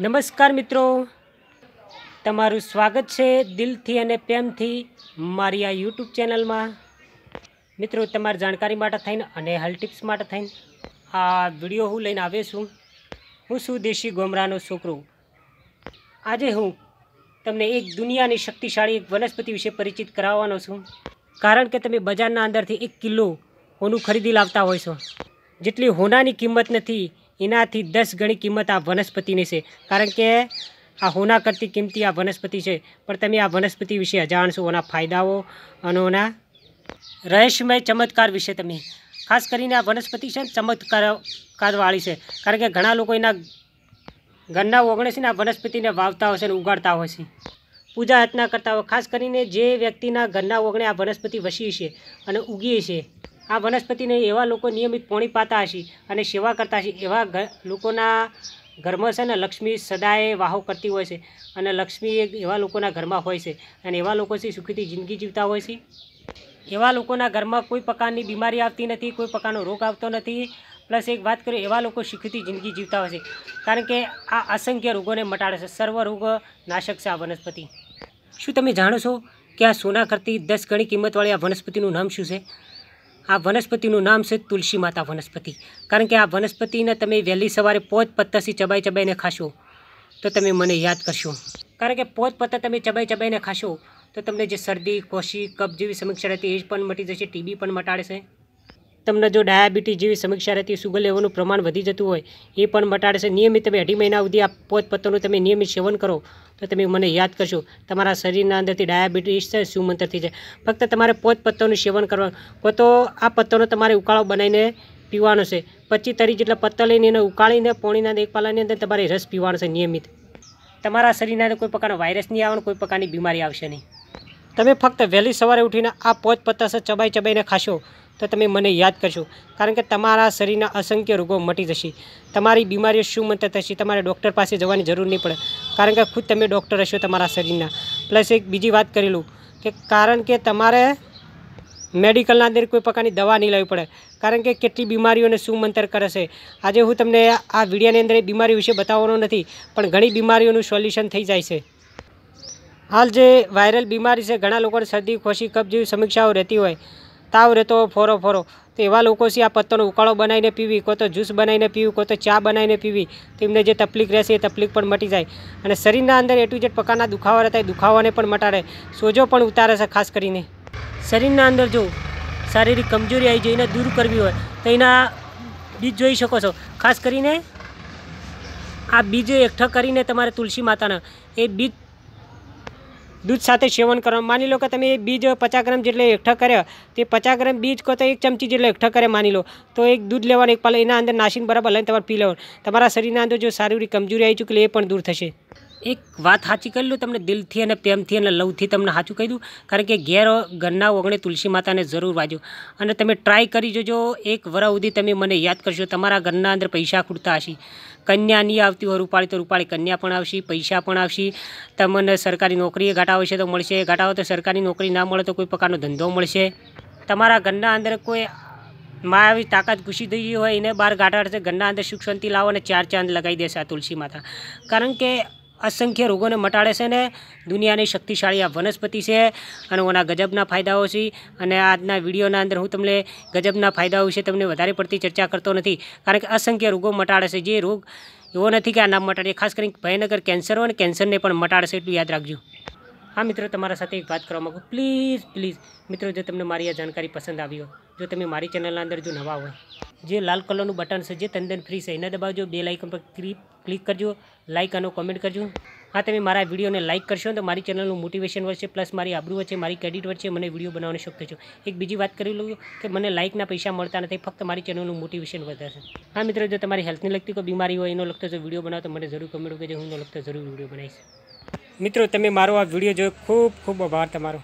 નમસ્કાર મિત્રો તમારું સ્વાગત છે દિલથી અને પ્રેમથી મારી આ યુટ્યુબ ચેનલમાં મિત્રો તમારી જાણકારી માટે થઈને અને હેલ્થ ટિપ્સ માટે થઈને આ વિડીયો હું લઈને આવ્યો છું હું છું દેશી ગોમરાનો છોકરો આજે હું તમને એક દુનિયાની શક્તિશાળી વનસ્પતિ વિશે પરિચિત કરાવવાનો છું કારણ કે તમે બજારના અંદરથી એક કિલો હોનું ખરીદી લાવતા હોય છો જેટલી હોનાની કિંમત નથી એનાથી દસ ગણી કિંમત આ વનસ્પતિની છે કારણ કે આ હોના કરતી કિંમતી આ વનસ્પતિ છે પણ તમે આ વનસ્પતિ વિશે અજાણ છો ફાયદાઓ અને ઓના રહસ્યમય ચમત્કાર વિશે તમે ખાસ કરીને આ વનસ્પતિ છે ને ચમત્કારવાળી છે કારણ કે ઘણા લોકો એના ઘરના ઓગણે છે ને આ વનસ્પતિને વાવતા હોય છે અને ઉગાડતા હોય છે પૂજા અર્ચના કરતા હોય ખાસ કરીને જે વ્યક્તિના ઘરના ઓગણે આ વનસ્પતિ વસી છે અને ઉગીએ છીએ આ વનસ્પતિને એવા લોકો નિયમિત પોણી પાતા હશે અને સેવા કરતા હશે એવા લોકોના ઘરમાં છે ને લક્ષ્મી સદાય વાહો કરતી હોય છે અને લક્ષ્મી એક એવા લોકોના ઘરમાં હોય છે અને એવા લોકો છે સુખીથી જિંદગી જીવતા હોય છે એવા લોકોના ઘરમાં કોઈ પ્રકારની બીમારી આવતી નથી કોઈ પ્રકારનો રોગ આવતો નથી પ્લસ એક વાત કરીએ એવા લોકો સુખીથી જિંદગી જીવતા હોય છે કારણ કે આ અસંખ્ય રોગોને મટાડે છે સર્વ રોગ નાશક છે આ વનસ્પતિ શું તમે જાણો છો કે આ સોના કરતી દસ ગણી કિંમતવાળી આ વનસ્પતિનું નામ શું છે આ વનસ્પતિનું નામ છે તુલસી માતા વનસ્પતિ કારણ કે આ વનસ્પતિને તમે વહેલી સવારે પોચ પત્તાથી ચબાઈ ચબાઈને ખાશો તો તમે મને યાદ કરશો કારણ કે પોચ પત્તા તમે ચબાઈ ચબાઈને ખાશો તો તમને જે શરદી કોશી કફ જેવી સમીક્ષા રહેતી એ પણ મટી જશે ટીબી પણ મટાડશે તમને જો ડાયાબિટીસ જેવી સમીક્ષા રહેતી સુગર લેવાનું પ્રમાણ વધી જતું હોય એ પણ મટાડશે નિયમિત તમે અઢી મહિના સુધી આ પોતપત્તોનું તમે નિયમિત સેવન કરો તો તમે મને યાદ કરશો તમારા શરીરના અંદરથી ડાયાબિટીસ છે સુમંતર છે ફક્ત તમારે પોતપત્તોનું સેવન કરવાનું કાં આ પત્તોનો તમારે ઉકાળો બનાવીને પીવાનો છે પચીસ તરી જેટલા પત્તા લઈને એને ઉકાળીને પોણીના એક પાલાની અંદર તમારે રસ પીવાનો છે નિયમિત તમારા શરીરના અંદર કોઈ પ્રકારનો વાયરસ નહીં આવવાનો કોઈ પ્રકારની બીમારી આવશે નહીં તમે ફક્ત વહેલી સવારે ઉઠીને આ પોત પત્તા ચબાઈ ચબાઈને ખાશો તો તમે મને યાદ કરશો કારણ કે તમારા શરીરના અસંખ્ય રોગો મટી જશે તમારી બીમારીઓ શું મંત્ર થશે તમારે ડૉક્ટર પાસે જવાની જરૂર નહીં પડે કારણ કે ખુદ તમે ડૉક્ટર હશો તમારા શરીરના પ્લસ એક બીજી વાત કરી લઉં કે કારણ કે તમારે મેડિકલના અંદર કોઈ પ્રકારની દવા નહીં લેવી પડે કારણ કે કેટલી બીમારીઓને શું મંતર કરે છે આજે હું તમને આ વિડીયાની અંદર બીમારી વિશે બતાવવાનો નથી પણ ઘણી બીમારીઓનું સોલ્યુશન થઈ જાય છે હાલ જે વાયરલ બીમારી છે ઘણા લોકોને શરદી ખોશી કફ જેવી સમીક્ષાઓ રહેતી હોય તાવ રહેતો ફોરો ફોરો તો એવા લોકો છે આ પત્તાનો ઉકાળો બનાવીને પીવી કો તો જ્યુસ બનાવીને પીવી કો તો ચા બનાવીને પીવી તો એમને જે તકલીફ રહેશે એ તકલીફ પણ મટી જાય અને શરીરના અંદર એ ટુ જેડ પ્રકારના દુખાવા રહેતા દુખાવાને પણ મટાડે સોજો પણ ઉતારે છે ખાસ કરીને શરીરના અંદર જો શારીરિક કમજોરી આવી જઈને દૂર કરવી હોય તો એના બીજ જોઈ શકો છો ખાસ કરીને આ બીજ એકઠા કરીને તમારે તુલસી માતાના એ બીજ દૂધ સાથે સેવન કરવા માની લો કે તમે એ બીજ પચાસ ગ્રામ જેટલે એકઠા કર્યા તે પચાસ ગ્રામ બીજ કહો તો એક ચમચી જેટલે એકઠા કરે માની લો તો એક દૂધ લેવાનું એક પાલ એના અંદર નાસીને બરાબર લઈને તમારે પી લેવાનું તમારા શરીરના અંદર જો શારીરિક કમજોરી આવી ચૂકેલી એ પણ દૂર થશે એક વાત સાચી કરી લો તમને દિલથી અને પ્રેમથી અને લવથી તમને સાચું કહી દઉં કારણ કે ઘેર ઘરના ઓગણે તુલસી માતાને જરૂર વાજો અને તમે ટ્રાય કરી જોજો એક વરા સુધી તમે મને યાદ કરશો તમારા ઘરના અંદર પૈસા ખૂટતા હશે કન્યા નહીં આવતી હોય રૂપાળી તો રૂપાળી કન્યા પણ આવશે પૈસા પણ આવશે તમને સરકારી નોકરીએ ઘાટાવો છે તો મળશે ઘાટાવો તો સરકારી નોકરી ના મળે તો કોઈ પ્રકારનો ધંધો મળશે તમારા ઘરના અંદર કોઈ માં આવી તાકાત ઘૂસી થઈ હોય એને બહાર ગાંઠા ઘરના અંદર સુખ શાંતિ લાવો અને ચાર ચાંદ લગાવી દેશે આ તુલસી માતા કારણ કે અસંખ્ય રોગોને મટાડે છે ને દુનિયાની શક્તિશાળી આ વનસ્પતિ છે અને ઓના ગજબના ફાયદાઓ છે અને આજના વિડિયોના અંદર હું તમને ગજબના ફાયદાઓ વિશે તમને વધારે પડતી ચર્ચા કરતો નથી કારણ કે અસંખ્ય રોગો મટાડે છે જે રોગ એવું નથી કે આ નામ મટાડે ખાસ કરીને પેનગર કેન્સર હોય અને કેન્સર ને પણ મટાડે છે એ તું યાદ રાખજો હા મિત્રો તમારા સાથે એક વાત કરવા માંગુ પ્લીઝ પ્લીઝ મિત્રો જો તમને મારી આ જાનકારી પસંદ આવી હોય જો તમે મારી ચેનલના અંદર જો નવા હોય જે લાલ કલરનું બટન છે જે તંદન ફ્રી છે એને દબાવજો બે આઇકન પર ક્લિક કરજો લાઇક અને કોમેન્ટ કરજો હા તમે મારા વિડીયોને લાઇક કરશો તો મારી ચેનલનું મોટિવેશન વધશે પ્લસ મારી આબરૂ વચ્ચે મારી ક્રેડિટ વચ્ચે મને વિડીયો બનાવવાનો શોખ છે એક બીજી વાત કરી લઉં કે મને લાઇકના પૈસા મળતા નથી ફક્ત મારી ચેનલનું મોટિવેશન વધારશે હા મિત્રો જો તમારી હેલ્થની લગતી કોઈ બીમારી હોય એનો લગતો જો વિડીયો બનાવો તો મને જરૂર કમેન્ટ કરજો હું એનો લગતો જરૂર વિડીયો બનાવીશ મિત્રો તમે મારો આ વિડીયો જોયો ખૂબ ખૂબ આભાર તમારો